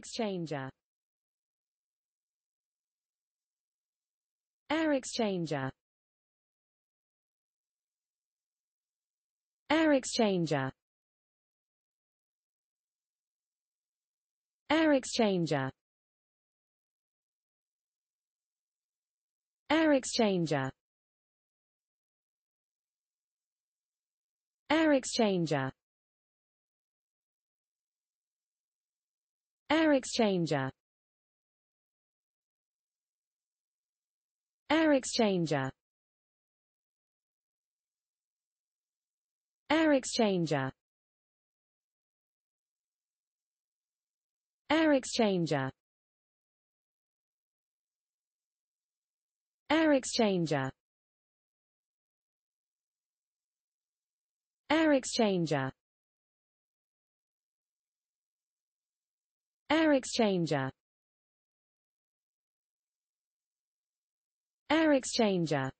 exchanger air exchanger air exchanger air exchanger air exchanger air exchanger Air exchanger Air exchanger Air exchanger Air exchanger Air exchanger Air exchanger Air exchanger Air exchanger